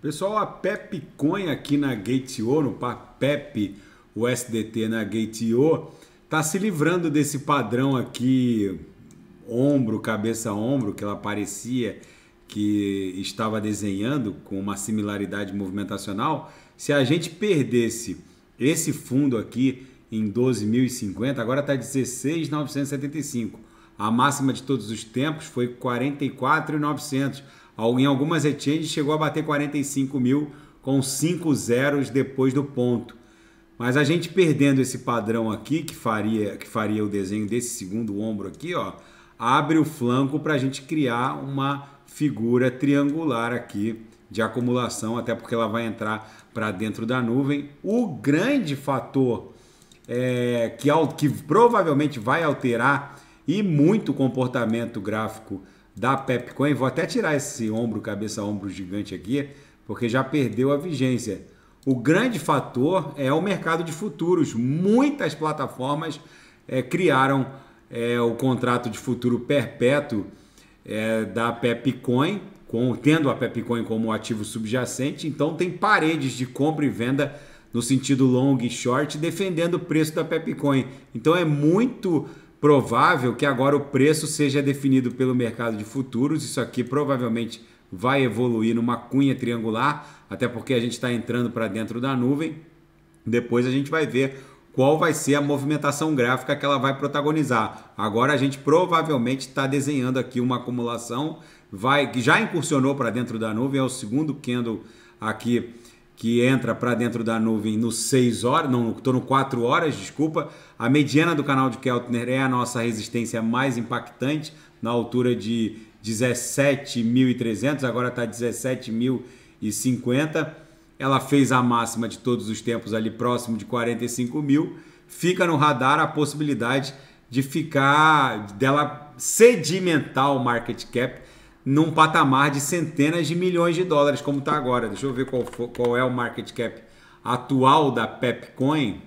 Pessoal, a Pepcoin aqui na Gate.io, no Pep, o SDT na Gate.io, está se livrando desse padrão aqui, ombro, cabeça, ombro, que ela parecia que estava desenhando com uma similaridade movimentacional. Se a gente perdesse esse fundo aqui em 12.050, agora está 16.975. A máxima de todos os tempos foi 44.900 em algumas exchanges chegou a bater 45 mil com cinco zeros depois do ponto. Mas a gente perdendo esse padrão aqui, que faria, que faria o desenho desse segundo ombro aqui, ó, abre o flanco para a gente criar uma figura triangular aqui de acumulação, até porque ela vai entrar para dentro da nuvem. O grande fator é, que, que provavelmente vai alterar e muito o comportamento gráfico da Pepcoin, vou até tirar esse ombro, cabeça ombro gigante aqui, porque já perdeu a vigência. O grande fator é o mercado de futuros. Muitas plataformas é, criaram é, o contrato de futuro perpétuo é, da Pepcoin, com, tendo a Pepcoin como ativo subjacente. Então tem paredes de compra e venda no sentido long e short, defendendo o preço da Pepcoin. Então é muito provável que agora o preço seja definido pelo mercado de futuros. Isso aqui provavelmente vai evoluir numa cunha triangular, até porque a gente está entrando para dentro da nuvem. Depois a gente vai ver qual vai ser a movimentação gráfica que ela vai protagonizar. Agora a gente provavelmente está desenhando aqui uma acumulação vai que já incursionou para dentro da nuvem, é o segundo candle aqui que entra para dentro da nuvem no 6 horas, não, estou no 4 horas, desculpa. A mediana do canal de Keltner é a nossa resistência mais impactante, na altura de 17.300, agora está 17.050. Ela fez a máxima de todos os tempos ali próximo de 45 mil. Fica no radar a possibilidade de ficar dela sedimentar o market cap num patamar de centenas de milhões de dólares, como está agora. Deixa eu ver qual, for, qual é o market cap atual da Pepcoin.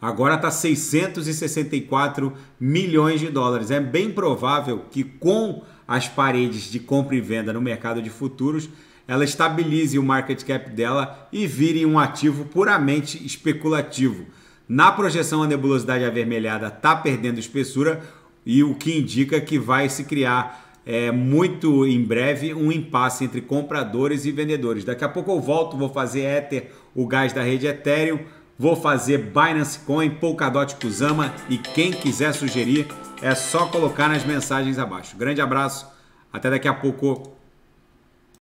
Agora está 664 milhões de dólares. É bem provável que com as paredes de compra e venda no mercado de futuros, ela estabilize o market cap dela e vire um ativo puramente especulativo. Na projeção, a nebulosidade avermelhada está perdendo espessura e o que indica que vai se criar é, muito em breve um impasse entre compradores e vendedores. Daqui a pouco eu volto, vou fazer Ether, o gás da rede Ethereum, vou fazer Binance Coin, Polkadot Kuzama e quem quiser sugerir é só colocar nas mensagens abaixo. Grande abraço, até daqui a pouco.